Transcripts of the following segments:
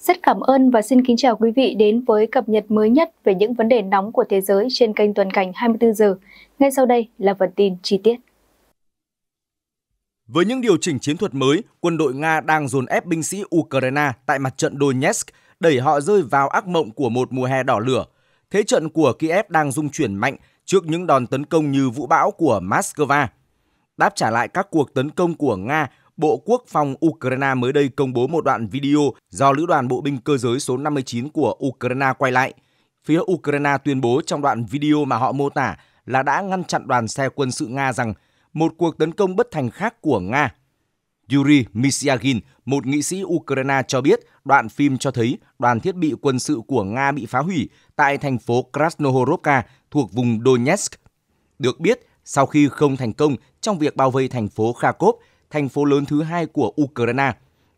Rất cảm ơn và xin kính chào quý vị đến với cập nhật mới nhất về những vấn đề nóng của thế giới trên kênh Tuần Cảnh 24 giờ. Ngay sau đây là phần tin chi tiết. Với những điều chỉnh chiến thuật mới, quân đội Nga đang dồn ép binh sĩ Ukraine tại mặt trận Donetsk, đẩy họ rơi vào ác mộng của một mùa hè đỏ lửa. Thế trận của Kiev đang rung chuyển mạnh trước những đòn tấn công như vũ bão của Moscow. Đáp trả lại các cuộc tấn công của Nga, Bộ Quốc phòng Ukraine mới đây công bố một đoạn video do Lữ đoàn Bộ binh cơ giới số 59 của Ukraine quay lại. Phía Ukraine tuyên bố trong đoạn video mà họ mô tả là đã ngăn chặn đoàn xe quân sự Nga rằng một cuộc tấn công bất thành khác của Nga. Yuri Misiagin, một nghị sĩ Ukraine cho biết đoạn phim cho thấy đoàn thiết bị quân sự của Nga bị phá hủy tại thành phố Krasnohorovka thuộc vùng Donetsk. Được biết, sau khi không thành công trong việc bao vây thành phố Kharkov, thành phố lớn thứ hai của Ukraine.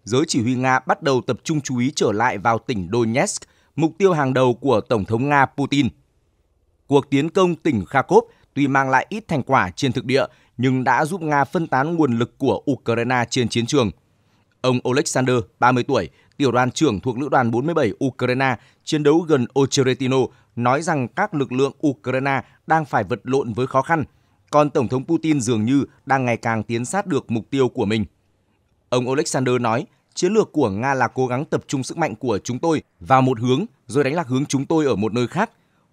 Giới chỉ huy Nga bắt đầu tập trung chú ý trở lại vào tỉnh Donetsk, mục tiêu hàng đầu của Tổng thống Nga Putin. Cuộc tiến công tỉnh Kharkov tuy mang lại ít thành quả trên thực địa, nhưng đã giúp Nga phân tán nguồn lực của Ukraine trên chiến trường. Ông Oleksandr, 30 tuổi, tiểu đoàn trưởng thuộc Lữ đoàn 47 Ukraine chiến đấu gần Ocheretino, nói rằng các lực lượng Ukraine đang phải vật lộn với khó khăn – còn Tổng thống Putin dường như đang ngày càng tiến sát được mục tiêu của mình. Ông Alexander nói, chiến lược của Nga là cố gắng tập trung sức mạnh của chúng tôi vào một hướng rồi đánh lạc hướng chúng tôi ở một nơi khác.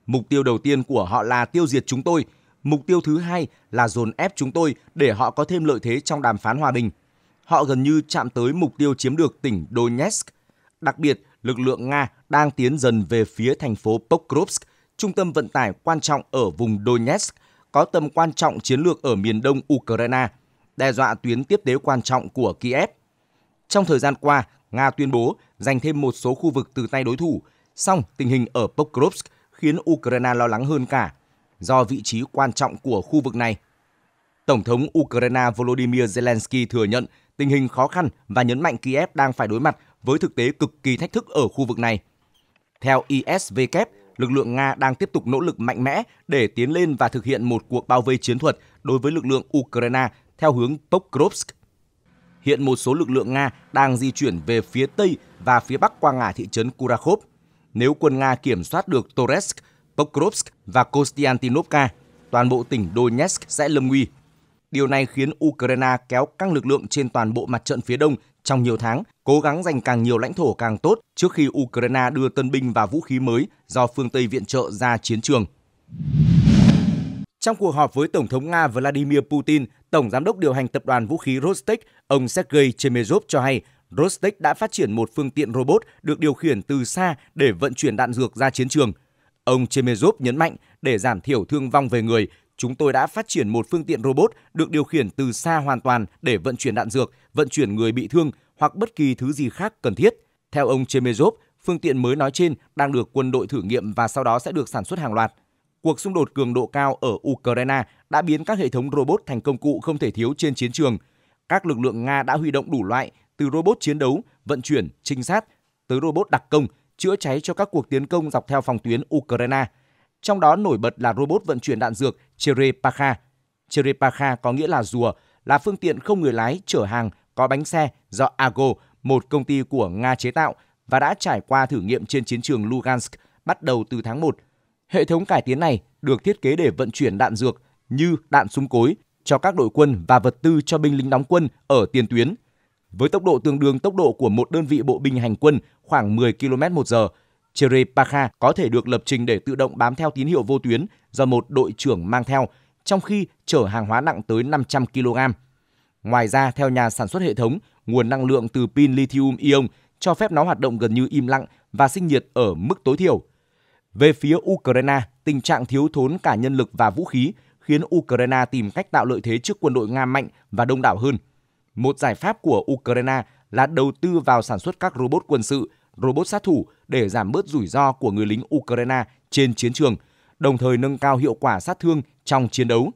Mục tiêu đầu tiên của họ là tiêu diệt chúng tôi. Mục tiêu thứ hai là dồn ép chúng tôi để họ có thêm lợi thế trong đàm phán hòa bình. Họ gần như chạm tới mục tiêu chiếm được tỉnh Donetsk. Đặc biệt, lực lượng Nga đang tiến dần về phía thành phố Pokrovsk, trung tâm vận tải quan trọng ở vùng Donetsk, có tầm quan trọng chiến lược ở miền đông Ukraine, đe dọa tuyến tiếp tế quan trọng của Kiev. Trong thời gian qua, Nga tuyên bố giành thêm một số khu vực từ tay đối thủ, song tình hình ở Pokrovsk khiến Ukraine lo lắng hơn cả do vị trí quan trọng của khu vực này. Tổng thống Ukraine Volodymyr Zelensky thừa nhận tình hình khó khăn và nhấn mạnh Kiev đang phải đối mặt với thực tế cực kỳ thách thức ở khu vực này. Theo ISVK lực lượng Nga đang tiếp tục nỗ lực mạnh mẽ để tiến lên và thực hiện một cuộc bao vây chiến thuật đối với lực lượng Ukraine theo hướng Pokrovsk. Hiện một số lực lượng Nga đang di chuyển về phía Tây và phía Bắc qua ngã thị trấn Kurakhov. Nếu quân Nga kiểm soát được Toretsk, Pokrovsk và Kostiantinovka, toàn bộ tỉnh Donetsk sẽ lâm nguy. Điều này khiến Ukraine kéo căng lực lượng trên toàn bộ mặt trận phía đông trong nhiều tháng cố gắng giành càng nhiều lãnh thổ càng tốt trước khi Ukraine đưa tân binh và vũ khí mới do phương Tây viện trợ ra chiến trường. Trong cuộc họp với Tổng thống Nga Vladimir Putin, Tổng Giám đốc điều hành tập đoàn vũ khí Rostec, ông Sergei Chemezov cho hay Rostec đã phát triển một phương tiện robot được điều khiển từ xa để vận chuyển đạn dược ra chiến trường. Ông Chemezov nhấn mạnh để giảm thiểu thương vong về người, chúng tôi đã phát triển một phương tiện robot được điều khiển từ xa hoàn toàn để vận chuyển đạn dược, vận chuyển người bị thương hoặc bất kỳ thứ gì khác cần thiết. Theo ông Chemezov, phương tiện mới nói trên đang được quân đội thử nghiệm và sau đó sẽ được sản xuất hàng loạt. Cuộc xung đột cường độ cao ở Ukraine đã biến các hệ thống robot thành công cụ không thể thiếu trên chiến trường. Các lực lượng Nga đã huy động đủ loại, từ robot chiến đấu, vận chuyển, trinh sát, tới robot đặc công, chữa cháy cho các cuộc tiến công dọc theo phòng tuyến Ukraine. Trong đó nổi bật là robot vận chuyển đạn dược Cherepakha. Cherepakha có nghĩa là rùa, là phương tiện không người lái chở hàng có bánh xe do Argo, một công ty của Nga chế tạo và đã trải qua thử nghiệm trên chiến trường Lugansk bắt đầu từ tháng 1. Hệ thống cải tiến này được thiết kế để vận chuyển đạn dược như đạn súng cối cho các đội quân và vật tư cho binh lính đóng quân ở tiền tuyến. Với tốc độ tương đương tốc độ của một đơn vị bộ binh hành quân khoảng 10 km một giờ, Cherepakha có thể được lập trình để tự động bám theo tín hiệu vô tuyến do một đội trưởng mang theo, trong khi chở hàng hóa nặng tới 500 kg. Ngoài ra, theo nhà sản xuất hệ thống, nguồn năng lượng từ pin lithium-ion cho phép nó hoạt động gần như im lặng và sinh nhiệt ở mức tối thiểu. Về phía Ukraine, tình trạng thiếu thốn cả nhân lực và vũ khí khiến Ukraine tìm cách tạo lợi thế trước quân đội Nga mạnh và đông đảo hơn. Một giải pháp của Ukraine là đầu tư vào sản xuất các robot quân sự, robot sát thủ để giảm bớt rủi ro của người lính Ukraine trên chiến trường, đồng thời nâng cao hiệu quả sát thương trong chiến đấu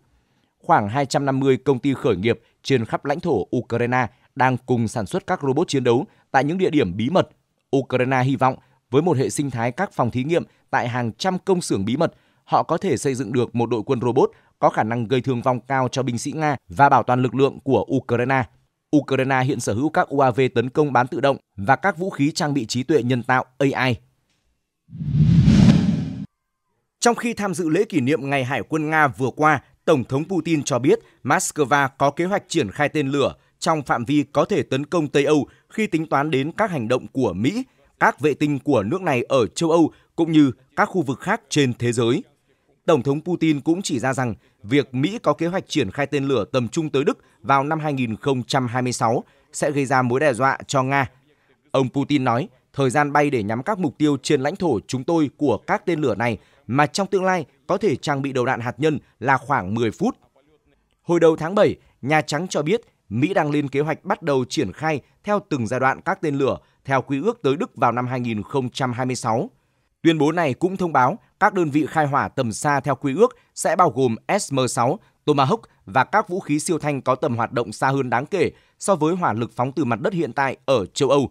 khoảng 250 công ty khởi nghiệp trên khắp lãnh thổ Ukraine đang cùng sản xuất các robot chiến đấu tại những địa điểm bí mật. Ukraine hy vọng với một hệ sinh thái các phòng thí nghiệm tại hàng trăm công xưởng bí mật, họ có thể xây dựng được một đội quân robot có khả năng gây thương vong cao cho binh sĩ Nga và bảo toàn lực lượng của Ukraine. Ukraine hiện sở hữu các UAV tấn công bán tự động và các vũ khí trang bị trí tuệ nhân tạo AI. Trong khi tham dự lễ kỷ niệm Ngày Hải quân Nga vừa qua, Tổng thống Putin cho biết Moscow có kế hoạch triển khai tên lửa trong phạm vi có thể tấn công Tây Âu khi tính toán đến các hành động của Mỹ, các vệ tinh của nước này ở châu Âu cũng như các khu vực khác trên thế giới. Tổng thống Putin cũng chỉ ra rằng việc Mỹ có kế hoạch triển khai tên lửa tầm trung tới Đức vào năm 2026 sẽ gây ra mối đe dọa cho Nga. Ông Putin nói, thời gian bay để nhắm các mục tiêu trên lãnh thổ chúng tôi của các tên lửa này mà trong tương lai có thể trang bị đầu đạn hạt nhân là khoảng 10 phút. Hồi đầu tháng 7, Nhà Trắng cho biết Mỹ đang lên kế hoạch bắt đầu triển khai theo từng giai đoạn các tên lửa theo quy ước tới Đức vào năm 2026. Tuyên bố này cũng thông báo các đơn vị khai hỏa tầm xa theo quy ước sẽ bao gồm SM-6, Tomahawk và các vũ khí siêu thanh có tầm hoạt động xa hơn đáng kể so với hỏa lực phóng từ mặt đất hiện tại ở châu Âu.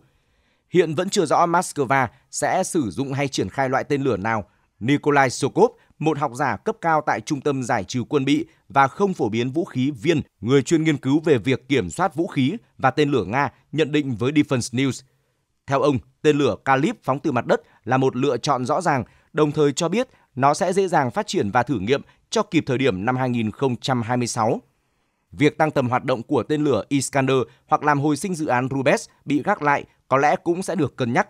Hiện vẫn chưa rõ Moscow sẽ sử dụng hay triển khai loại tên lửa nào Nikolai Sokov, một học giả cấp cao tại Trung tâm Giải trừ quân bị và không phổ biến vũ khí Viên, người chuyên nghiên cứu về việc kiểm soát vũ khí và tên lửa Nga, nhận định với Defense News. Theo ông, tên lửa Kalib phóng từ mặt đất là một lựa chọn rõ ràng, đồng thời cho biết nó sẽ dễ dàng phát triển và thử nghiệm cho kịp thời điểm năm 2026. Việc tăng tầm hoạt động của tên lửa Iskander hoặc làm hồi sinh dự án Rubes bị gác lại có lẽ cũng sẽ được cân nhắc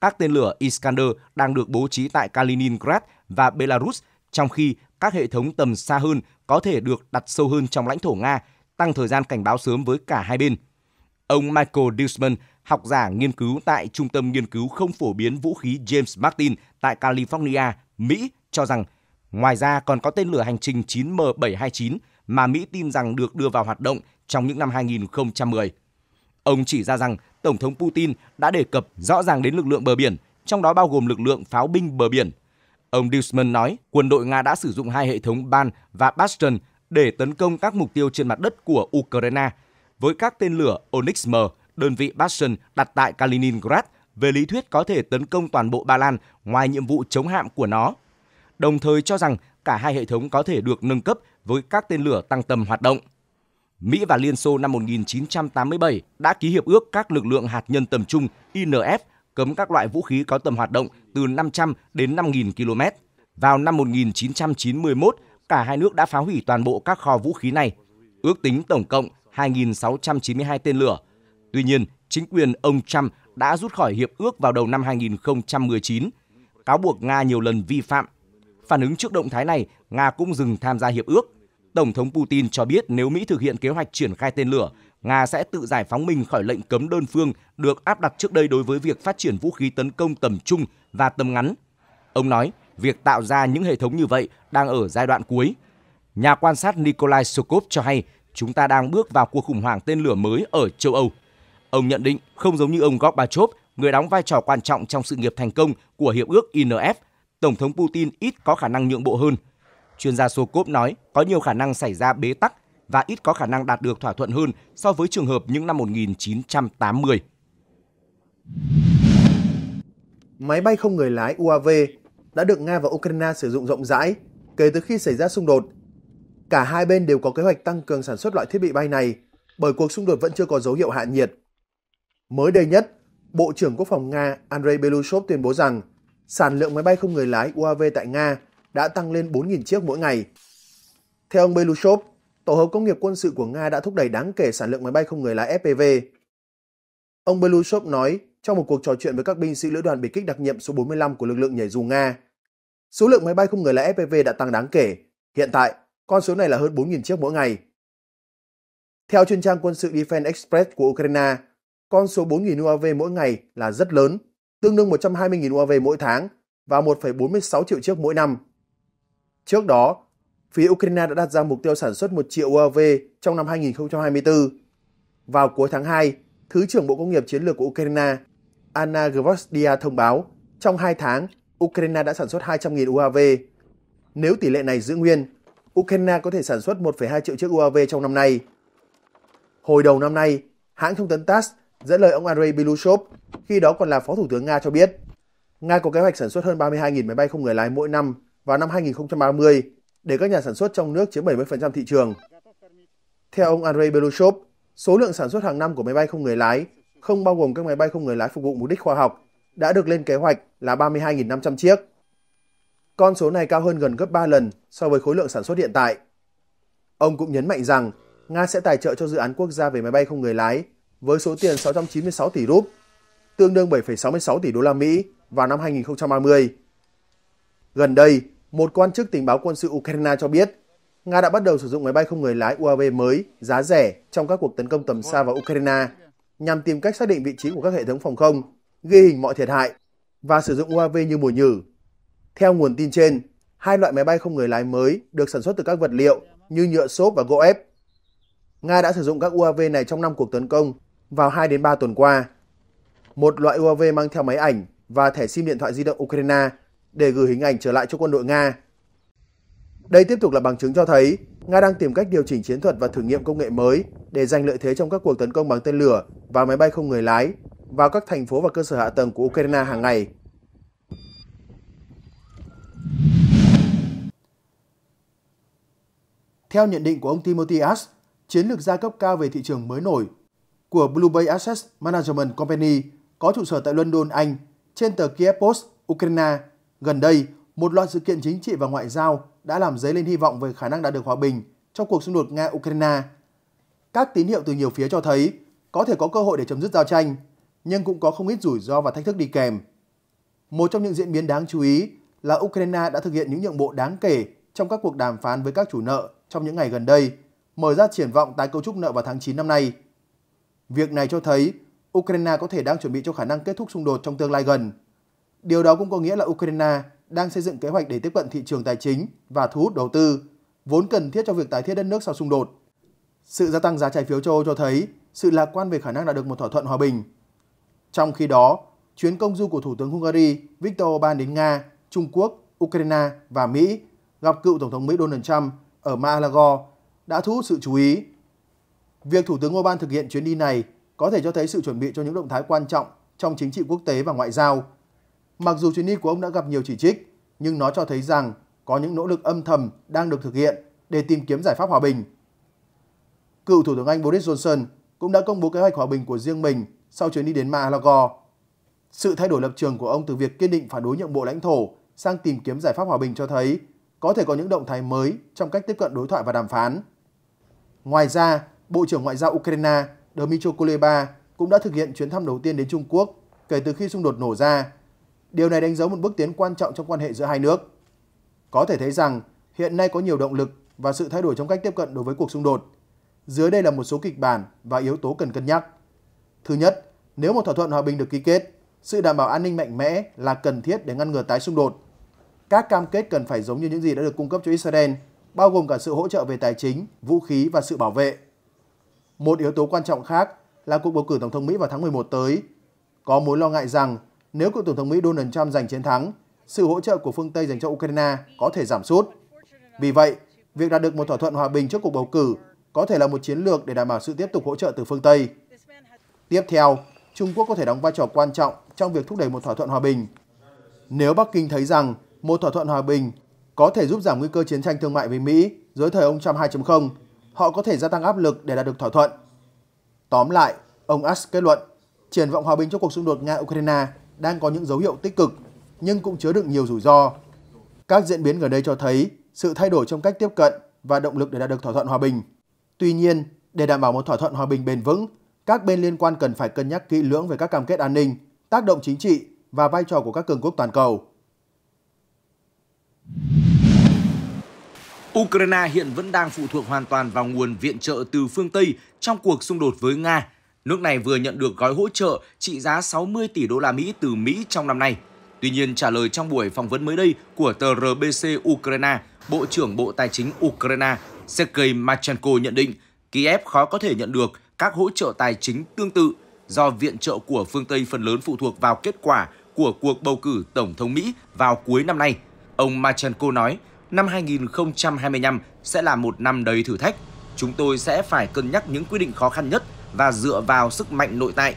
các tên lửa Iskander đang được bố trí tại Kaliningrad và Belarus, trong khi các hệ thống tầm xa hơn có thể được đặt sâu hơn trong lãnh thổ Nga, tăng thời gian cảnh báo sớm với cả hai bên. Ông Michael Dusman, học giả nghiên cứu tại Trung tâm Nghiên cứu Không Phổ biến Vũ khí James Martin tại California, Mỹ, cho rằng ngoài ra còn có tên lửa hành trình 9M729 mà Mỹ tin rằng được đưa vào hoạt động trong những năm 2010. Ông chỉ ra rằng Tổng thống Putin đã đề cập rõ ràng đến lực lượng bờ biển, trong đó bao gồm lực lượng pháo binh bờ biển. Ông Dusman nói quân đội Nga đã sử dụng hai hệ thống Ban và Bastion để tấn công các mục tiêu trên mặt đất của Ukraine với các tên lửa Onyx-M, đơn vị Bastion đặt tại Kaliningrad, về lý thuyết có thể tấn công toàn bộ Ba Lan ngoài nhiệm vụ chống hạm của nó. Đồng thời cho rằng cả hai hệ thống có thể được nâng cấp với các tên lửa tăng tầm hoạt động. Mỹ và Liên Xô năm 1987 đã ký hiệp ước các lực lượng hạt nhân tầm trung INF cấm các loại vũ khí có tầm hoạt động từ 500 đến 5.000 km. Vào năm 1991, cả hai nước đã phá hủy toàn bộ các kho vũ khí này, ước tính tổng cộng 2.692 tên lửa. Tuy nhiên, chính quyền ông Trump đã rút khỏi hiệp ước vào đầu năm 2019, cáo buộc Nga nhiều lần vi phạm. Phản ứng trước động thái này, Nga cũng dừng tham gia hiệp ước. Tổng thống Putin cho biết nếu Mỹ thực hiện kế hoạch triển khai tên lửa, Nga sẽ tự giải phóng mình khỏi lệnh cấm đơn phương được áp đặt trước đây đối với việc phát triển vũ khí tấn công tầm trung và tầm ngắn. Ông nói, việc tạo ra những hệ thống như vậy đang ở giai đoạn cuối. Nhà quan sát Nikolai Sokov cho hay chúng ta đang bước vào cuộc khủng hoảng tên lửa mới ở châu Âu. Ông nhận định không giống như ông Gorbachev, người đóng vai trò quan trọng trong sự nghiệp thành công của Hiệp ước INF, Tổng thống Putin ít có khả năng nhượng bộ hơn – Chuyên gia Sokop nói có nhiều khả năng xảy ra bế tắc và ít có khả năng đạt được thỏa thuận hơn so với trường hợp những năm 1980. Máy bay không người lái UAV đã được Nga và Ukraine sử dụng rộng rãi kể từ khi xảy ra xung đột. Cả hai bên đều có kế hoạch tăng cường sản xuất loại thiết bị bay này bởi cuộc xung đột vẫn chưa có dấu hiệu hạ nhiệt. Mới đây nhất, Bộ trưởng Quốc phòng Nga Andrei Belousov tuyên bố rằng sản lượng máy bay không người lái UAV tại Nga đã tăng lên 4.000 chiếc mỗi ngày. Theo ông Belushov, tổ hợp công nghiệp quân sự của Nga đã thúc đẩy đáng kể sản lượng máy bay không người lái FPV. Ông Belushov nói trong một cuộc trò chuyện với các binh sĩ lữ đoàn biệt kích đặc nhiệm số 45 của lực lượng nhảy dù Nga, số lượng máy bay không người lái FPV đã tăng đáng kể. Hiện tại, con số này là hơn 4.000 chiếc mỗi ngày. Theo chuyên trang quân sự Defense Express của Ukraine, con số 4.000 UAV mỗi ngày là rất lớn, tương đương 120.000 UAV mỗi tháng và 1,46 triệu chiếc mỗi năm. Trước đó, phía Ukraine đã đặt ra mục tiêu sản xuất 1 triệu UAV trong năm 2024. Vào cuối tháng 2, Thứ trưởng Bộ Công nghiệp Chiến lược của Ukraine Anna Gvosdia thông báo trong 2 tháng, Ukraine đã sản xuất 200.000 UAV. Nếu tỷ lệ này giữ nguyên, Ukraine có thể sản xuất 1,2 triệu chiếc UAV trong năm nay. Hồi đầu năm nay, hãng thông tấn TASS dẫn lời ông Andrei Belushov, khi đó còn là Phó Thủ tướng Nga cho biết, Nga có kế hoạch sản xuất hơn 32.000 máy bay không người lái mỗi năm vào năm 2030 để các nhà sản xuất trong nước chiếm 70% thị trường. Theo ông Andrei Belushov, số lượng sản xuất hàng năm của máy bay không người lái, không bao gồm các máy bay không người lái phục vụ mục đích khoa học, đã được lên kế hoạch là 32.500 chiếc. Con số này cao hơn gần gấp 3 lần so với khối lượng sản xuất hiện tại. Ông cũng nhấn mạnh rằng Nga sẽ tài trợ cho dự án quốc gia về máy bay không người lái với số tiền 696 tỷ rúp, tương đương 7,66 tỷ đô la Mỹ vào năm 2030. Gần đây, một quan chức tình báo quân sự Ukraine cho biết, Nga đã bắt đầu sử dụng máy bay không người lái UAV mới, giá rẻ trong các cuộc tấn công tầm xa vào Ukraine nhằm tìm cách xác định vị trí của các hệ thống phòng không, ghi hình mọi thiệt hại và sử dụng UAV như mồi nhử. Theo nguồn tin trên, hai loại máy bay không người lái mới được sản xuất từ các vật liệu như nhựa xốp và gỗ ép. Nga đã sử dụng các UAV này trong 5 cuộc tấn công vào 2 đến 3 tuần qua. Một loại UAV mang theo máy ảnh và thẻ SIM điện thoại di động Ukraine để gửi hình ảnh trở lại cho quân đội Nga. Đây tiếp tục là bằng chứng cho thấy Nga đang tìm cách điều chỉnh chiến thuật và thử nghiệm công nghệ mới để giành lợi thế trong các cuộc tấn công bằng tên lửa và máy bay không người lái vào các thành phố và cơ sở hạ tầng của Ukraine hàng ngày. Theo nhận định của ông Timothy Ash, chiến lược gia cấp cao về thị trường mới nổi của Blue Bay Asset Management Company có trụ sở tại London, Anh trên tờ Kiev Post, Ukraine Gần đây, một loạt sự kiện chính trị và ngoại giao đã làm dấy lên hy vọng về khả năng đạt được hòa bình trong cuộc xung đột Nga-Ukraine. Các tín hiệu từ nhiều phía cho thấy có thể có cơ hội để chấm dứt giao tranh, nhưng cũng có không ít rủi ro và thách thức đi kèm. Một trong những diễn biến đáng chú ý là Ukraine đã thực hiện những nhượng bộ đáng kể trong các cuộc đàm phán với các chủ nợ trong những ngày gần đây, mở ra triển vọng tái cấu trúc nợ vào tháng 9 năm nay. Việc này cho thấy Ukraine có thể đang chuẩn bị cho khả năng kết thúc xung đột trong tương lai gần. Điều đó cũng có nghĩa là Ukraine đang xây dựng kế hoạch để tiếp cận thị trường tài chính và thu hút đầu tư, vốn cần thiết cho việc tái thiết đất nước sau xung đột. Sự gia tăng giá trái phiếu châu Âu cho thấy sự lạc quan về khả năng đạt được một thỏa thuận hòa bình. Trong khi đó, chuyến công du của Thủ tướng Hungary Viktor Orbán đến Nga, Trung Quốc, Ukraine và Mỹ gặp cựu Tổng thống Mỹ Donald Trump ở mar đã thu hút sự chú ý. Việc Thủ tướng Orbán thực hiện chuyến đi này có thể cho thấy sự chuẩn bị cho những động thái quan trọng trong chính trị quốc tế và ngoại giao – Mặc dù chuyến đi của ông đã gặp nhiều chỉ trích, nhưng nó cho thấy rằng có những nỗ lực âm thầm đang được thực hiện để tìm kiếm giải pháp hòa bình. Cựu Thủ tướng Anh Boris Johnson cũng đã công bố kế hoạch hòa bình của riêng mình sau chuyến đi đến mar Sự thay đổi lập trường của ông từ việc kiên định phản đối nhượng bộ lãnh thổ sang tìm kiếm giải pháp hòa bình cho thấy có thể có những động thái mới trong cách tiếp cận đối thoại và đàm phán. Ngoài ra, Bộ trưởng Ngoại giao Ukraine Dmytro Kuleba cũng đã thực hiện chuyến thăm đầu tiên đến Trung Quốc kể từ khi xung đột nổ ra Điều này đánh dấu một bước tiến quan trọng trong quan hệ giữa hai nước. Có thể thấy rằng hiện nay có nhiều động lực và sự thay đổi trong cách tiếp cận đối với cuộc xung đột. Dưới đây là một số kịch bản và yếu tố cần cân nhắc. Thứ nhất, nếu một thỏa thuận hòa bình được ký kết, sự đảm bảo an ninh mạnh mẽ là cần thiết để ngăn ngừa tái xung đột. Các cam kết cần phải giống như những gì đã được cung cấp cho Israel, bao gồm cả sự hỗ trợ về tài chính, vũ khí và sự bảo vệ. Một yếu tố quan trọng khác là cuộc bầu cử Tổng thống Mỹ vào tháng 11 tới. Có mối lo ngại rằng nếu cựu Tổng thống Mỹ Donald Trump giành chiến thắng, sự hỗ trợ của phương Tây dành cho Ukraine có thể giảm sút. Vì vậy, việc đạt được một thỏa thuận hòa bình trước cuộc bầu cử có thể là một chiến lược để đảm bảo sự tiếp tục hỗ trợ từ phương Tây. Tiếp theo, Trung Quốc có thể đóng vai trò quan trọng trong việc thúc đẩy một thỏa thuận hòa bình. Nếu Bắc Kinh thấy rằng một thỏa thuận hòa bình có thể giúp giảm nguy cơ chiến tranh thương mại với Mỹ dưới thời ông Trump 2.0, họ có thể gia tăng áp lực để đạt được thỏa thuận. Tóm lại, ông Ash kết luận, triển vọng hòa bình cho cuộc xung đột Nga-Ukraine đang có những dấu hiệu tích cực nhưng cũng chứa đựng nhiều rủi ro. Các diễn biến gần đây cho thấy sự thay đổi trong cách tiếp cận và động lực để đạt được thỏa thuận hòa bình. Tuy nhiên, để đảm bảo một thỏa thuận hòa bình bền vững, các bên liên quan cần phải cân nhắc kỹ lưỡng về các cam kết an ninh, tác động chính trị và vai trò của các cường quốc toàn cầu. Ukraine hiện vẫn đang phụ thuộc hoàn toàn vào nguồn viện trợ từ phương Tây trong cuộc xung đột với Nga Nước này vừa nhận được gói hỗ trợ trị giá 60 tỷ đô la Mỹ từ Mỹ trong năm nay. Tuy nhiên, trả lời trong buổi phỏng vấn mới đây của tờ RBC Ukraine, Bộ trưởng Bộ Tài chính Ukraine Sergei Marchenko nhận định Kiev khó có thể nhận được các hỗ trợ tài chính tương tự do viện trợ của phương Tây phần lớn phụ thuộc vào kết quả của cuộc bầu cử Tổng thống Mỹ vào cuối năm nay. Ông Marchenko nói, năm 2025 sẽ là một năm đầy thử thách. Chúng tôi sẽ phải cân nhắc những quyết định khó khăn nhất và dựa vào sức mạnh nội tại.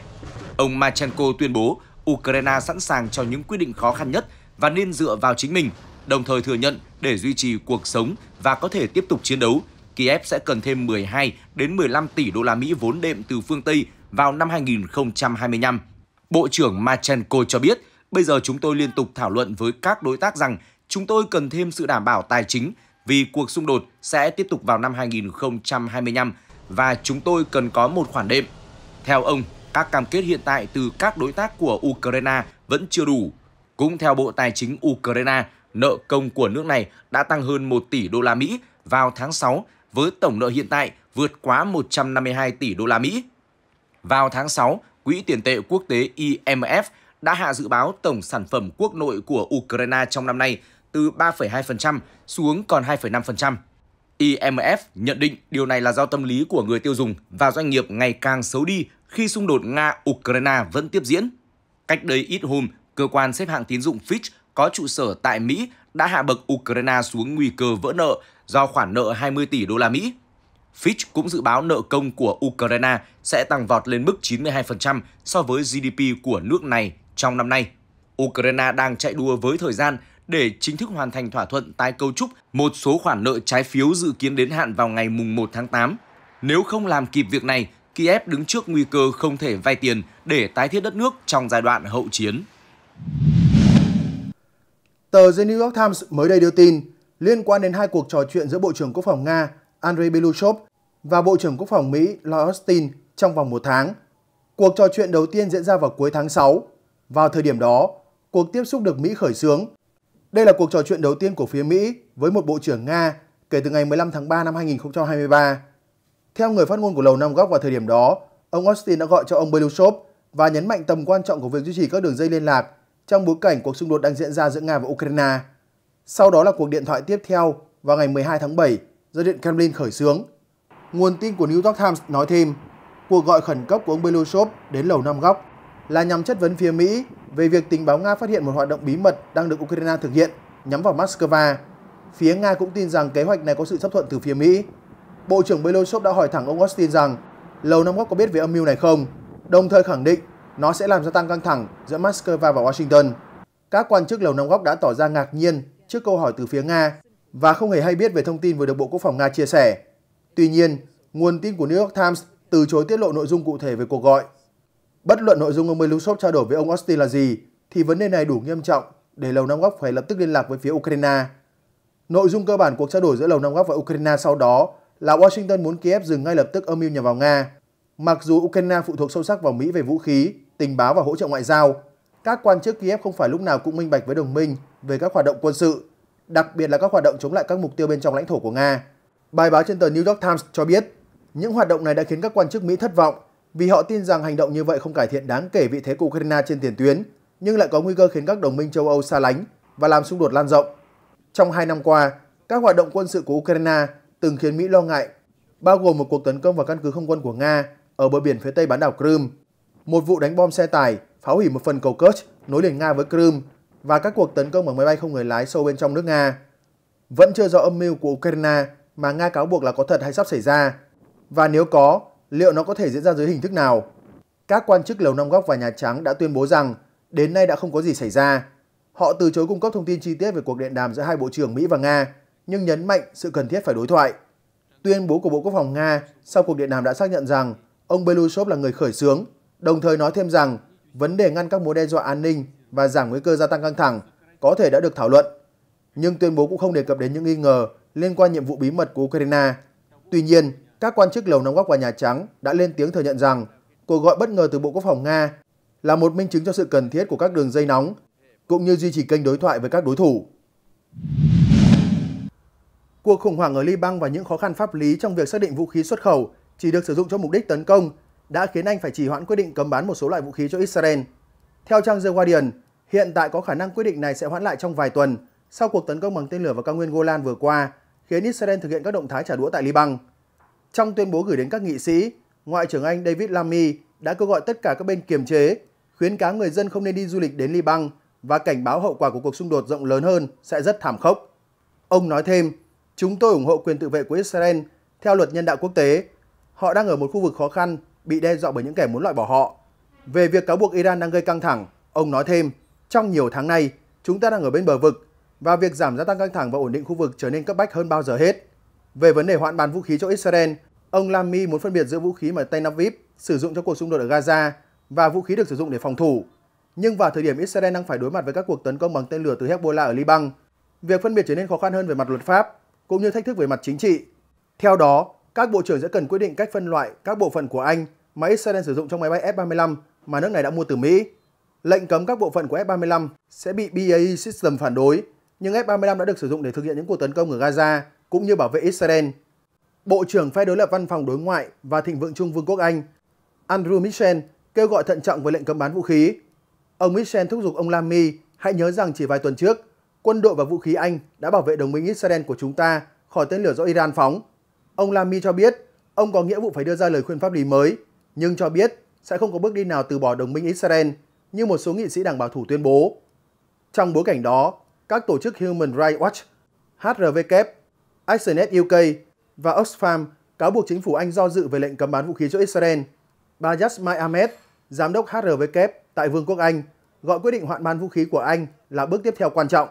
Ông Machenko tuyên bố Ukraine sẵn sàng cho những quyết định khó khăn nhất và nên dựa vào chính mình, đồng thời thừa nhận để duy trì cuộc sống và có thể tiếp tục chiến đấu, Kiev sẽ cần thêm 12 đến 15 tỷ đô la Mỹ vốn đệm từ phương Tây vào năm 2025. Bộ trưởng Machenko cho biết, bây giờ chúng tôi liên tục thảo luận với các đối tác rằng chúng tôi cần thêm sự đảm bảo tài chính vì cuộc xung đột sẽ tiếp tục vào năm 2025 và chúng tôi cần có một khoản đệm. Theo ông, các cam kết hiện tại từ các đối tác của Ukraine vẫn chưa đủ. Cũng theo Bộ Tài chính Ukraine, nợ công của nước này đã tăng hơn 1 tỷ đô la Mỹ vào tháng 6 với tổng nợ hiện tại vượt quá 152 tỷ đô la Mỹ. Vào tháng 6, Quỹ tiền tệ quốc tế IMF đã hạ dự báo tổng sản phẩm quốc nội của Ukraine trong năm nay từ 3,2% xuống còn 2,5%. IMF nhận định điều này là do tâm lý của người tiêu dùng và doanh nghiệp ngày càng xấu đi khi xung đột Nga-Ukraine vẫn tiếp diễn. Cách đây ít hôm, cơ quan xếp hạng tín dụng Fitch có trụ sở tại Mỹ đã hạ bậc Ukraine xuống nguy cơ vỡ nợ do khoản nợ 20 tỷ đô la Mỹ. Fitch cũng dự báo nợ công của Ukraine sẽ tăng vọt lên mức 92% so với GDP của nước này trong năm nay. Ukraine đang chạy đua với thời gian để chính thức hoàn thành thỏa thuận tái cấu trúc một số khoản nợ trái phiếu dự kiến đến hạn vào ngày mùng 1 tháng 8. Nếu không làm kịp việc này, Kiev đứng trước nguy cơ không thể vay tiền để tái thiết đất nước trong giai đoạn hậu chiến. Tờ The New York Times mới đây đưa tin liên quan đến hai cuộc trò chuyện giữa Bộ trưởng Quốc phòng Nga Andrei Belushov và Bộ trưởng Quốc phòng Mỹ Lloyd Austin trong vòng một tháng. Cuộc trò chuyện đầu tiên diễn ra vào cuối tháng 6. Vào thời điểm đó, cuộc tiếp xúc được Mỹ khởi xướng đây là cuộc trò chuyện đầu tiên của phía Mỹ với một bộ trưởng Nga kể từ ngày 15 tháng 3 năm 2023. Theo người phát ngôn của Lầu Năm Góc vào thời điểm đó, ông Austin đã gọi cho ông Belousov và nhấn mạnh tầm quan trọng của việc duy trì các đường dây liên lạc trong bối cảnh cuộc xung đột đang diễn ra giữa Nga và Ukraine. Sau đó là cuộc điện thoại tiếp theo vào ngày 12 tháng 7 do Điện Kremlin khởi xướng. Nguồn tin của New York Times nói thêm, cuộc gọi khẩn cấp của ông Belousov đến Lầu Năm Góc là nhằm chất vấn phía Mỹ về việc tình báo Nga phát hiện một hoạt động bí mật đang được Ukraine thực hiện nhắm vào Moscow. Phía Nga cũng tin rằng kế hoạch này có sự chấp thuận từ phía Mỹ. Bộ trưởng Belousov đã hỏi thẳng ông Austin rằng Lầu Năm Góc có biết về âm mưu này không, đồng thời khẳng định nó sẽ làm gia tăng căng thẳng giữa Moscow và Washington. Các quan chức Lầu Năm Góc đã tỏ ra ngạc nhiên trước câu hỏi từ phía Nga và không hề hay biết về thông tin vừa được Bộ Quốc phòng Nga chia sẻ. Tuy nhiên, nguồn tin của New York Times từ chối tiết lộ nội dung cụ thể về cuộc gọi. Bất luận nội dung ông Melushov trao đổi với ông Austin là gì, thì vấn đề này đủ nghiêm trọng để Lầu Năm Góc phải lập tức liên lạc với phía Ukraine. Nội dung cơ bản cuộc trao đổi giữa Lầu Năm Góc và Ukraine sau đó là Washington muốn Kiev dừng ngay lập tức âm mưu nhằm vào Nga. Mặc dù Ukraine phụ thuộc sâu sắc vào Mỹ về vũ khí, tình báo và hỗ trợ ngoại giao, các quan chức Kiev không phải lúc nào cũng minh bạch với đồng minh về các hoạt động quân sự, đặc biệt là các hoạt động chống lại các mục tiêu bên trong lãnh thổ của Nga. Bài báo trên tờ New York Times cho biết, những hoạt động này đã khiến các quan chức Mỹ thất vọng vì họ tin rằng hành động như vậy không cải thiện đáng kể vị thế của Ukraine trên tiền tuyến, nhưng lại có nguy cơ khiến các đồng minh châu Âu xa lánh và làm xung đột lan rộng. Trong hai năm qua, các hoạt động quân sự của Ukraine từng khiến Mỹ lo ngại, bao gồm một cuộc tấn công vào căn cứ không quân của Nga ở bờ biển phía tây bán đảo Crimea, một vụ đánh bom xe tải phá hủy một phần cầu Kerch nối liền Nga với Crimea và các cuộc tấn công bằng máy bay không người lái sâu bên trong nước Nga. Vẫn chưa rõ âm mưu của Ukraine mà Nga cáo buộc là có thật hay sắp xảy ra. Và nếu có, liệu nó có thể diễn ra dưới hình thức nào. Các quan chức Lầu Năm Góc và Nhà Trắng đã tuyên bố rằng đến nay đã không có gì xảy ra. Họ từ chối cung cấp thông tin chi tiết về cuộc điện đàm giữa hai bộ trưởng Mỹ và Nga, nhưng nhấn mạnh sự cần thiết phải đối thoại. Tuyên bố của Bộ Quốc phòng Nga sau cuộc điện đàm đã xác nhận rằng ông Belousov là người khởi xướng, đồng thời nói thêm rằng vấn đề ngăn các mối đe dọa an ninh và giảm nguy cơ gia tăng căng thẳng có thể đã được thảo luận. Nhưng tuyên bố cũng không đề cập đến những nghi ngờ liên quan nhiệm vụ bí mật của Ukraine. Tuy nhiên, các quan chức lầu năm góc và Nhà Trắng đã lên tiếng thừa nhận rằng cuộc gọi bất ngờ từ Bộ Quốc phòng Nga là một minh chứng cho sự cần thiết của các đường dây nóng, cũng như duy trì kênh đối thoại với các đối thủ. Cuộc khủng hoảng ở Liban và những khó khăn pháp lý trong việc xác định vũ khí xuất khẩu chỉ được sử dụng cho mục đích tấn công đã khiến Anh phải trì hoãn quyết định cấm bán một số loại vũ khí cho Israel. Theo trang The Guardian, hiện tại có khả năng quyết định này sẽ hoãn lại trong vài tuần sau cuộc tấn công bằng tên lửa vào cao nguyên Golan vừa qua, khiến Israel thực hiện các động thái trả đũa tại Liban. Trong tuyên bố gửi đến các nghị sĩ, Ngoại trưởng Anh David Lammy đã kêu gọi tất cả các bên kiềm chế, khuyến cáo người dân không nên đi du lịch đến Liban và cảnh báo hậu quả của cuộc xung đột rộng lớn hơn sẽ rất thảm khốc. Ông nói thêm, chúng tôi ủng hộ quyền tự vệ của Israel theo luật nhân đạo quốc tế. Họ đang ở một khu vực khó khăn, bị đe dọa bởi những kẻ muốn loại bỏ họ. Về việc cáo buộc Iran đang gây căng thẳng, ông nói thêm, trong nhiều tháng nay, chúng ta đang ở bên bờ vực và việc giảm gia tăng căng thẳng và ổn định khu vực trở nên cấp bách hơn bao giờ hết. Về vấn đề hoãn bán vũ khí cho Israel, ông Lamy muốn phân biệt giữa vũ khí mà Tel Aviv sử dụng cho cuộc xung đột ở Gaza và vũ khí được sử dụng để phòng thủ. Nhưng vào thời điểm Israel đang phải đối mặt với các cuộc tấn công bằng tên lửa từ Hezbollah ở Liban, việc phân biệt trở nên khó khăn hơn về mặt luật pháp cũng như thách thức về mặt chính trị. Theo đó, các bộ trưởng sẽ cần quyết định cách phân loại các bộ phận của Anh mà Israel sử dụng trong máy bay F-35 mà nước này đã mua từ Mỹ. Lệnh cấm các bộ phận của F-35 sẽ bị BAE System phản đối, nhưng F-35 đã được sử dụng để thực hiện những cuộc tấn công ở Gaza cũng như bảo vệ Israel. Bộ trưởng phe đối lập Văn phòng Đối ngoại và Thịnh vượng chung Vương quốc Anh Andrew Mitchell kêu gọi thận trọng với lệnh cấm bán vũ khí. Ông Mitchell thúc giục ông Lamy hãy nhớ rằng chỉ vài tuần trước, quân đội và vũ khí Anh đã bảo vệ đồng minh Israel của chúng ta khỏi tên lửa do Iran phóng. Ông Lamy cho biết ông có nghĩa vụ phải đưa ra lời khuyên pháp lý mới, nhưng cho biết sẽ không có bước đi nào từ bỏ đồng minh Israel như một số nghị sĩ đảng bảo thủ tuyên bố. Trong bối cảnh đó, các tổ chức Human Rights Watch, HRW Actionet UK và Oxfam cáo buộc chính phủ Anh do dự về lệnh cấm bán vũ khí cho Israel. Bà Yasmai Ahmed, giám đốc HRW e tại Vương quốc Anh, gọi quyết định hoãn bán vũ khí của Anh là bước tiếp theo quan trọng.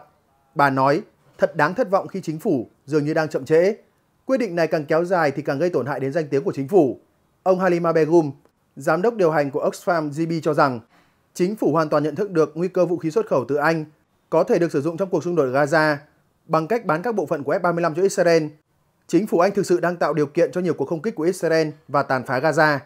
Bà nói, thật đáng thất vọng khi chính phủ dường như đang chậm trễ. Quyết định này càng kéo dài thì càng gây tổn hại đến danh tiếng của chính phủ. Ông Halima Begum, giám đốc điều hành của Oxfam GB cho rằng, chính phủ hoàn toàn nhận thức được nguy cơ vũ khí xuất khẩu từ Anh có thể được sử dụng trong cuộc xung đột Gaza bằng cách bán các bộ phận của F-35 cho Israel. Chính phủ Anh thực sự đang tạo điều kiện cho nhiều cuộc không kích của Israel và tàn phá Gaza.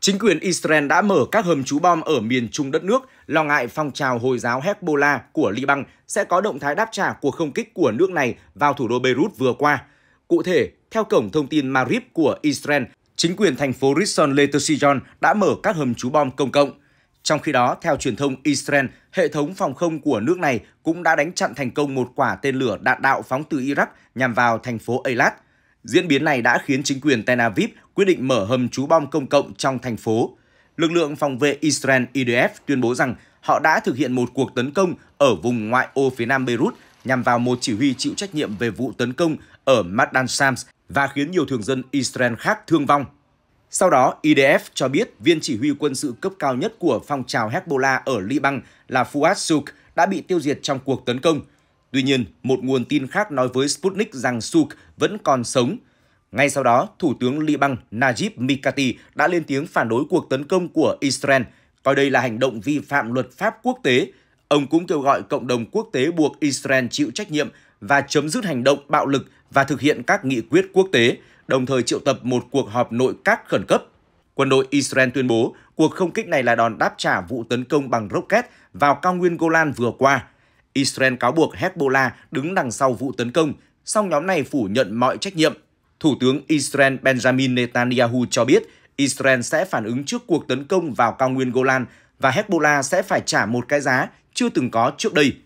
Chính quyền Israel đã mở các hầm trú bom ở miền trung đất nước, lo ngại phong trào Hồi giáo Hezbollah của Liban sẽ có động thái đáp trả cuộc không kích của nước này vào thủ đô Beirut vừa qua. Cụ thể, theo cổng thông tin Marib của Israel, chính quyền thành phố Rishon LeZion đã mở các hầm trú bom công cộng. Trong khi đó, theo truyền thông Israel, hệ thống phòng không của nước này cũng đã đánh chặn thành công một quả tên lửa đạn đạo phóng từ Iraq nhằm vào thành phố Eilat. Diễn biến này đã khiến chính quyền Tel Aviv quyết định mở hầm trú bom công cộng trong thành phố. Lực lượng phòng vệ Israel IDF tuyên bố rằng họ đã thực hiện một cuộc tấn công ở vùng ngoại ô phía nam Beirut nhằm vào một chỉ huy chịu trách nhiệm về vụ tấn công ở Madan Sams và khiến nhiều thường dân Israel khác thương vong. Sau đó, IDF cho biết viên chỉ huy quân sự cấp cao nhất của phong trào Hezbollah ở Liban là Fuad Suk đã bị tiêu diệt trong cuộc tấn công. Tuy nhiên, một nguồn tin khác nói với Sputnik rằng Suk vẫn còn sống. Ngay sau đó, Thủ tướng Liban Najib Mikati đã lên tiếng phản đối cuộc tấn công của Israel, coi đây là hành động vi phạm luật pháp quốc tế. Ông cũng kêu gọi cộng đồng quốc tế buộc Israel chịu trách nhiệm và chấm dứt hành động bạo lực và thực hiện các nghị quyết quốc tế, đồng thời triệu tập một cuộc họp nội các khẩn cấp. Quân đội Israel tuyên bố cuộc không kích này là đòn đáp trả vụ tấn công bằng rocket vào cao nguyên Golan vừa qua. Israel cáo buộc Hezbollah đứng đằng sau vụ tấn công, song nhóm này phủ nhận mọi trách nhiệm. Thủ tướng Israel Benjamin Netanyahu cho biết Israel sẽ phản ứng trước cuộc tấn công vào cao nguyên Golan và Hezbollah sẽ phải trả một cái giá chưa từng có trước đây.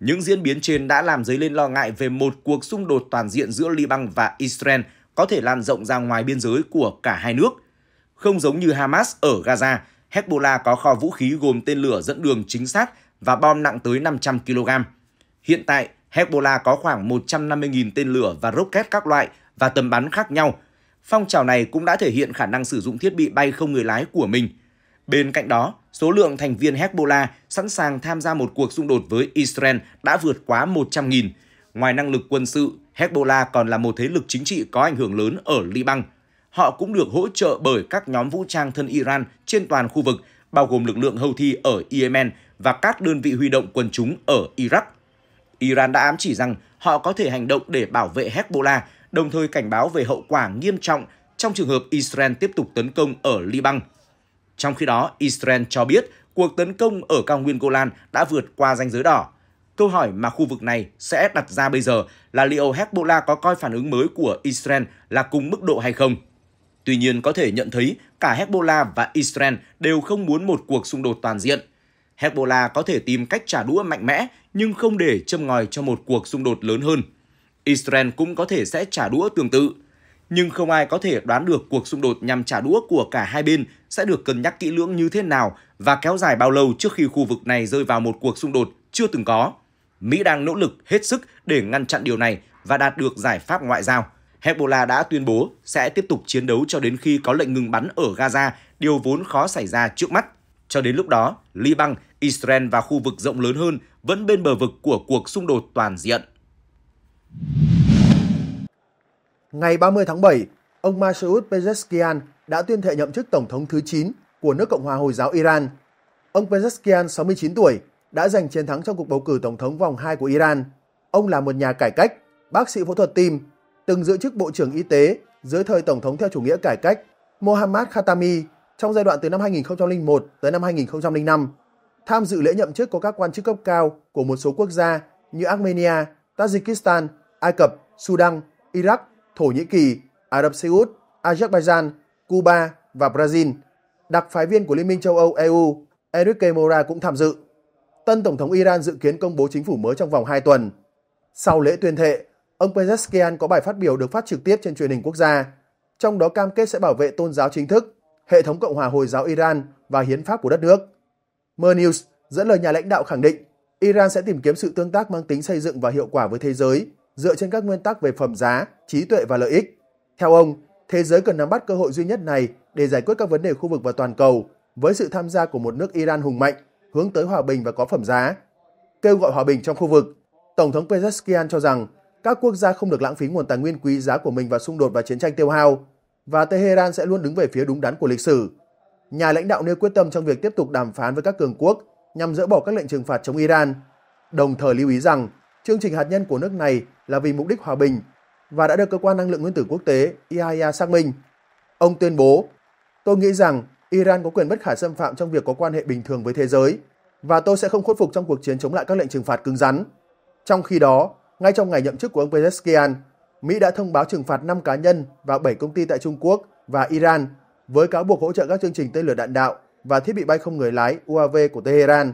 Những diễn biến trên đã làm dấy lên lo ngại về một cuộc xung đột toàn diện giữa Liban và Israel – có thể lan rộng ra ngoài biên giới của cả hai nước. Không giống như Hamas ở Gaza, Hezbollah có kho vũ khí gồm tên lửa dẫn đường chính xác và bom nặng tới 500 kg. Hiện tại, Hezbollah có khoảng 150.000 tên lửa và rocket các loại và tầm bắn khác nhau. Phong trào này cũng đã thể hiện khả năng sử dụng thiết bị bay không người lái của mình. Bên cạnh đó, số lượng thành viên Hezbollah sẵn sàng tham gia một cuộc xung đột với Israel đã vượt quá 100.000. Ngoài năng lực quân sự, Hezbollah còn là một thế lực chính trị có ảnh hưởng lớn ở Liban. Họ cũng được hỗ trợ bởi các nhóm vũ trang thân Iran trên toàn khu vực, bao gồm lực lượng Houthi ở Yemen và các đơn vị huy động quân chúng ở Iraq. Iran đã ám chỉ rằng họ có thể hành động để bảo vệ Hezbollah, đồng thời cảnh báo về hậu quả nghiêm trọng trong trường hợp Israel tiếp tục tấn công ở Liban. Trong khi đó, Israel cho biết cuộc tấn công ở cao nguyên Golan đã vượt qua ranh giới đỏ. Câu hỏi mà khu vực này sẽ đặt ra bây giờ là liệu Hezbollah có coi phản ứng mới của Israel là cùng mức độ hay không? Tuy nhiên có thể nhận thấy cả Hezbollah và Israel đều không muốn một cuộc xung đột toàn diện. Hezbollah có thể tìm cách trả đũa mạnh mẽ nhưng không để châm ngòi cho một cuộc xung đột lớn hơn. Israel cũng có thể sẽ trả đũa tương tự. Nhưng không ai có thể đoán được cuộc xung đột nhằm trả đũa của cả hai bên sẽ được cân nhắc kỹ lưỡng như thế nào và kéo dài bao lâu trước khi khu vực này rơi vào một cuộc xung đột chưa từng có. Mỹ đang nỗ lực hết sức để ngăn chặn điều này và đạt được giải pháp ngoại giao. Hezbollah đã tuyên bố sẽ tiếp tục chiến đấu cho đến khi có lệnh ngừng bắn ở Gaza, điều vốn khó xảy ra trước mắt. Cho đến lúc đó, Liban, Israel và khu vực rộng lớn hơn vẫn bên bờ vực của cuộc xung đột toàn diện. Ngày 30 tháng 7, ông Masoud Pezeshkian đã tuyên thệ nhậm chức Tổng thống thứ 9 của nước Cộng hòa Hồi giáo Iran. Ông Pezeshkian, 69 tuổi, đã giành chiến thắng trong cuộc bầu cử tổng thống vòng 2 của Iran. Ông là một nhà cải cách, bác sĩ phẫu thuật tim, từng giữ chức Bộ trưởng Y tế dưới thời Tổng thống theo chủ nghĩa cải cách Mohammad Khatami trong giai đoạn từ năm 2001 tới năm 2005. Tham dự lễ nhậm chức có các quan chức cấp cao của một số quốc gia như Armenia, Tajikistan, Ai Cập, Sudan, Iraq, Thổ Nhĩ Kỳ, Ả Rập Xê Út, Azerbaijan, Cuba và Brazil. Đặc phái viên của Liên minh châu Âu EU Enrique Mora cũng tham dự tân Tổng thống Iran dự kiến công bố chính phủ mới trong vòng 2 tuần. Sau lễ tuyên thệ, ông Pezeshkian có bài phát biểu được phát trực tiếp trên truyền hình quốc gia, trong đó cam kết sẽ bảo vệ tôn giáo chính thức, hệ thống Cộng hòa Hồi giáo Iran và hiến pháp của đất nước. Mer News dẫn lời nhà lãnh đạo khẳng định Iran sẽ tìm kiếm sự tương tác mang tính xây dựng và hiệu quả với thế giới dựa trên các nguyên tắc về phẩm giá, trí tuệ và lợi ích. Theo ông, thế giới cần nắm bắt cơ hội duy nhất này để giải quyết các vấn đề khu vực và toàn cầu với sự tham gia của một nước Iran hùng mạnh hướng tới hòa bình và có phẩm giá, kêu gọi hòa bình trong khu vực. Tổng thống Pezeskian cho rằng các quốc gia không được lãng phí nguồn tài nguyên quý giá của mình vào xung đột và chiến tranh tiêu hao và Tehran sẽ luôn đứng về phía đúng đắn của lịch sử. Nhà lãnh đạo nêu quyết tâm trong việc tiếp tục đàm phán với các cường quốc nhằm dỡ bỏ các lệnh trừng phạt chống Iran, đồng thời lưu ý rằng chương trình hạt nhân của nước này là vì mục đích hòa bình và đã được cơ quan năng lượng nguyên tử quốc tế IAEA xác minh. Ông tuyên bố, tôi nghĩ rằng Iran có quyền bất khả xâm phạm trong việc có quan hệ bình thường với thế giới và tôi sẽ không khuất phục trong cuộc chiến chống lại các lệnh trừng phạt cứng rắn. Trong khi đó, ngay trong ngày nhậm chức của ông Pezeskian, Mỹ đã thông báo trừng phạt 5 cá nhân và 7 công ty tại Trung Quốc và Iran với cáo buộc hỗ trợ các chương trình tên lửa đạn đạo và thiết bị bay không người lái UAV của Tehran.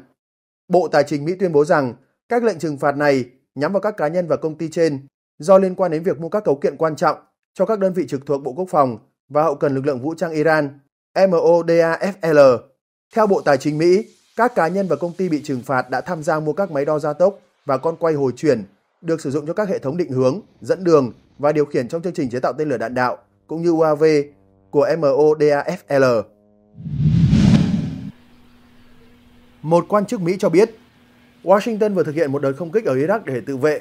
Bộ Tài chính Mỹ tuyên bố rằng các lệnh trừng phạt này nhắm vào các cá nhân và công ty trên do liên quan đến việc mua các cấu kiện quan trọng cho các đơn vị trực thuộc Bộ Quốc phòng và hậu cần lực lượng vũ trang Iran MODAFL. Theo Bộ Tài chính Mỹ, các cá nhân và công ty bị trừng phạt đã tham gia mua các máy đo gia tốc và con quay hồi chuyển được sử dụng cho các hệ thống định hướng, dẫn đường và điều khiển trong chương trình chế tạo tên lửa đạn đạo cũng như UAV của MODAFL. Một quan chức Mỹ cho biết, Washington vừa thực hiện một đợt không kích ở Iraq để tự vệ.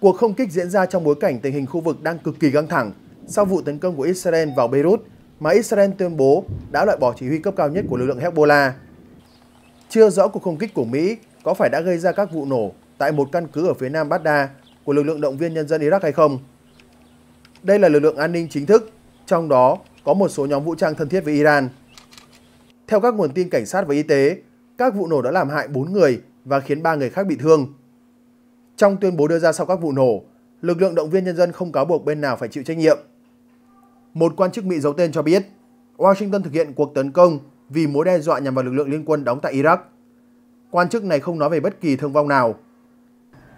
Cuộc không kích diễn ra trong bối cảnh tình hình khu vực đang cực kỳ căng thẳng sau vụ tấn công của Israel vào Beirut mà Israel tuyên bố đã loại bỏ chỉ huy cấp cao nhất của lực lượng Hezbollah. Chưa rõ cuộc không kích của Mỹ có phải đã gây ra các vụ nổ tại một căn cứ ở phía nam Baghdad của lực lượng động viên nhân dân Iraq hay không. Đây là lực lượng an ninh chính thức, trong đó có một số nhóm vũ trang thân thiết với Iran. Theo các nguồn tin cảnh sát và y tế, các vụ nổ đã làm hại 4 người và khiến 3 người khác bị thương. Trong tuyên bố đưa ra sau các vụ nổ, lực lượng động viên nhân dân không cáo buộc bên nào phải chịu trách nhiệm một quan chức Mỹ giấu tên cho biết Washington thực hiện cuộc tấn công vì mối đe dọa nhằm vào lực lượng liên quân đóng tại Iraq. Quan chức này không nói về bất kỳ thương vong nào.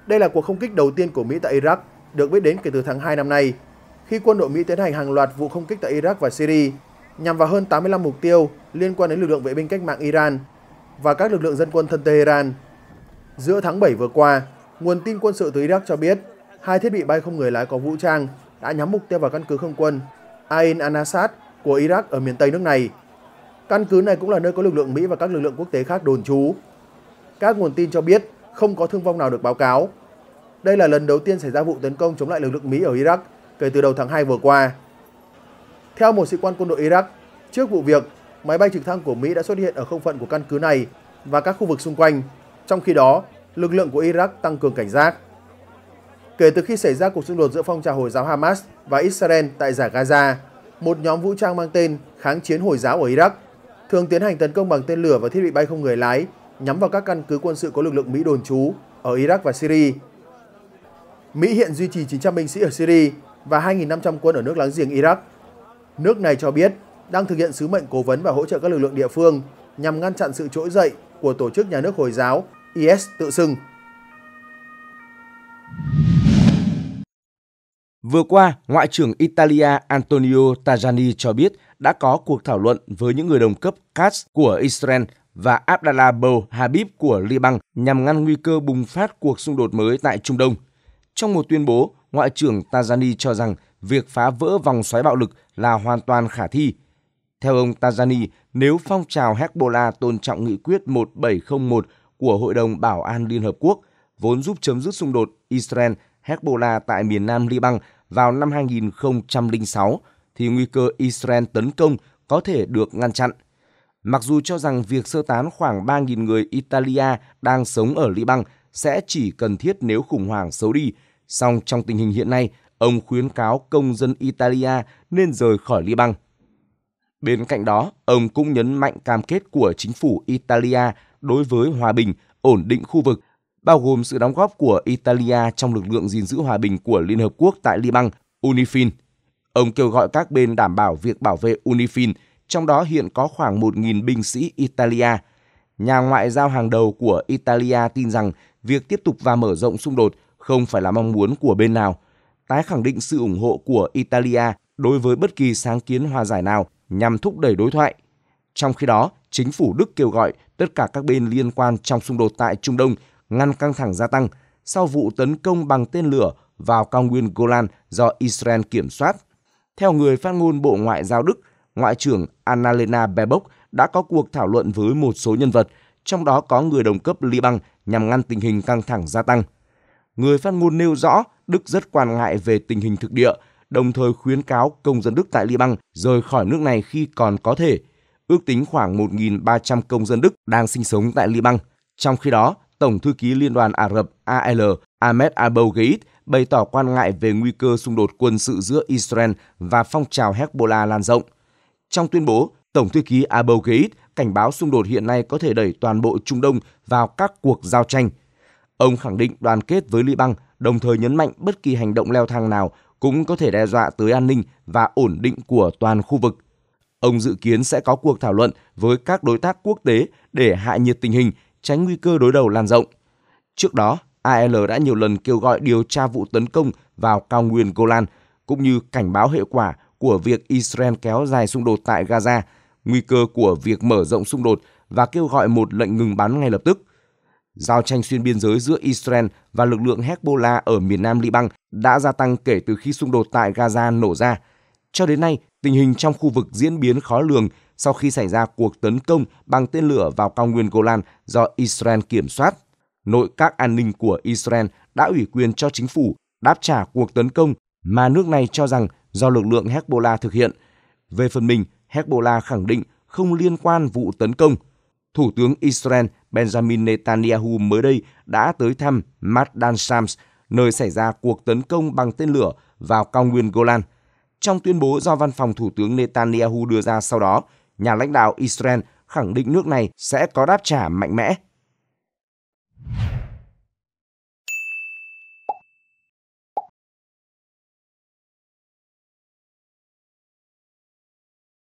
Đây là cuộc không kích đầu tiên của Mỹ tại Iraq, được biết đến kể từ tháng 2 năm nay, khi quân đội Mỹ tiến hành hàng loạt vụ không kích tại Iraq và Syria nhằm vào hơn 85 mục tiêu liên quan đến lực lượng vệ binh cách mạng Iran và các lực lượng dân quân thân Tehran. Giữa tháng 7 vừa qua, nguồn tin quân sự từ Iraq cho biết hai thiết bị bay không người lái có vũ trang đã nhắm mục tiêu vào căn cứ không quân Ain Anasat của Iraq ở miền Tây nước này. Căn cứ này cũng là nơi có lực lượng Mỹ và các lực lượng quốc tế khác đồn trú. Các nguồn tin cho biết không có thương vong nào được báo cáo. Đây là lần đầu tiên xảy ra vụ tấn công chống lại lực lượng Mỹ ở Iraq kể từ đầu tháng 2 vừa qua. Theo một sĩ quan quân đội Iraq, trước vụ việc, máy bay trực thăng của Mỹ đã xuất hiện ở không phận của căn cứ này và các khu vực xung quanh. Trong khi đó, lực lượng của Iraq tăng cường cảnh giác. Kể từ khi xảy ra cuộc xung đột giữa phong trào Hồi giáo Hamas và Israel tại giải Gaza, một nhóm vũ trang mang tên Kháng chiến Hồi giáo ở Iraq thường tiến hành tấn công bằng tên lửa và thiết bị bay không người lái nhắm vào các căn cứ quân sự có lực lượng Mỹ đồn trú ở Iraq và Syria. Mỹ hiện duy trì 900 binh sĩ ở Syria và 2.500 quân ở nước láng giềng Iraq. Nước này cho biết đang thực hiện sứ mệnh cố vấn và hỗ trợ các lực lượng địa phương nhằm ngăn chặn sự trỗi dậy của tổ chức nhà nước Hồi giáo IS tự xưng. Vừa qua, Ngoại trưởng Italia Antonio Tajani cho biết đã có cuộc thảo luận với những người đồng cấp Katz của Israel và Abdallah Bou Habib của Liban nhằm ngăn nguy cơ bùng phát cuộc xung đột mới tại Trung Đông. Trong một tuyên bố, Ngoại trưởng Tajani cho rằng việc phá vỡ vòng xoáy bạo lực là hoàn toàn khả thi. Theo ông Tajani, nếu phong trào Hezbollah tôn trọng nghị quyết 1701 của Hội đồng Bảo an Liên Hợp Quốc, vốn giúp chấm dứt xung đột Israel Hezbollah tại miền nam Liban vào năm 2006 thì nguy cơ Israel tấn công có thể được ngăn chặn. Mặc dù cho rằng việc sơ tán khoảng 3.000 người Italia đang sống ở Liban sẽ chỉ cần thiết nếu khủng hoảng xấu đi, song trong tình hình hiện nay, ông khuyến cáo công dân Italia nên rời khỏi Liban. Bên cạnh đó, ông cũng nhấn mạnh cam kết của chính phủ Italia đối với hòa bình, ổn định khu vực bao gồm sự đóng góp của Italia trong lực lượng gìn giữ hòa bình của Liên Hợp Quốc tại Liban, UNIFIL. Ông kêu gọi các bên đảm bảo việc bảo vệ UNIFIL, trong đó hiện có khoảng 1.000 binh sĩ Italia. Nhà ngoại giao hàng đầu của Italia tin rằng việc tiếp tục và mở rộng xung đột không phải là mong muốn của bên nào, tái khẳng định sự ủng hộ của Italia đối với bất kỳ sáng kiến hòa giải nào nhằm thúc đẩy đối thoại. Trong khi đó, chính phủ Đức kêu gọi tất cả các bên liên quan trong xung đột tại Trung Đông – ngăn căng thẳng gia tăng sau vụ tấn công bằng tên lửa vào cao nguyên Golan do Israel kiểm soát. Theo người phát ngôn Bộ Ngoại giao Đức, Ngoại trưởng Annalena Baerbock đã có cuộc thảo luận với một số nhân vật, trong đó có người đồng cấp Liban nhằm ngăn tình hình căng thẳng gia tăng. Người phát ngôn nêu rõ Đức rất quan ngại về tình hình thực địa, đồng thời khuyến cáo công dân Đức tại Liban rời khỏi nước này khi còn có thể. Ước tính khoảng 1.300 công dân Đức đang sinh sống tại Liban. Trong khi đó, Tổng thư ký Liên đoàn Ả Rập AL Ahmed Abou Gheit bày tỏ quan ngại về nguy cơ xung đột quân sự giữa Israel và phong trào Hezbollah lan rộng. Trong tuyên bố, Tổng thư ký Abou Gheit cảnh báo xung đột hiện nay có thể đẩy toàn bộ Trung Đông vào các cuộc giao tranh. Ông khẳng định đoàn kết với Liban, đồng thời nhấn mạnh bất kỳ hành động leo thang nào cũng có thể đe dọa tới an ninh và ổn định của toàn khu vực. Ông dự kiến sẽ có cuộc thảo luận với các đối tác quốc tế để hạ nhiệt tình hình tránh nguy cơ đối đầu lan rộng. Trước đó, AL đã nhiều lần kêu gọi điều tra vụ tấn công vào cao nguyên Golan, cũng như cảnh báo hệ quả của việc Israel kéo dài xung đột tại Gaza, nguy cơ của việc mở rộng xung đột và kêu gọi một lệnh ngừng bắn ngay lập tức. Giao tranh xuyên biên giới giữa Israel và lực lượng Hezbollah ở miền nam Liban đã gia tăng kể từ khi xung đột tại Gaza nổ ra. Cho đến nay, Tình hình trong khu vực diễn biến khó lường sau khi xảy ra cuộc tấn công bằng tên lửa vào cao nguyên Golan do Israel kiểm soát. Nội các an ninh của Israel đã ủy quyền cho chính phủ đáp trả cuộc tấn công mà nước này cho rằng do lực lượng Hezbollah thực hiện. Về phần mình, Hezbollah khẳng định không liên quan vụ tấn công. Thủ tướng Israel Benjamin Netanyahu mới đây đã tới thăm Mad Dan Shams, nơi xảy ra cuộc tấn công bằng tên lửa vào cao nguyên Golan. Trong tuyên bố do văn phòng Thủ tướng Netanyahu đưa ra sau đó, nhà lãnh đạo Israel khẳng định nước này sẽ có đáp trả mạnh mẽ.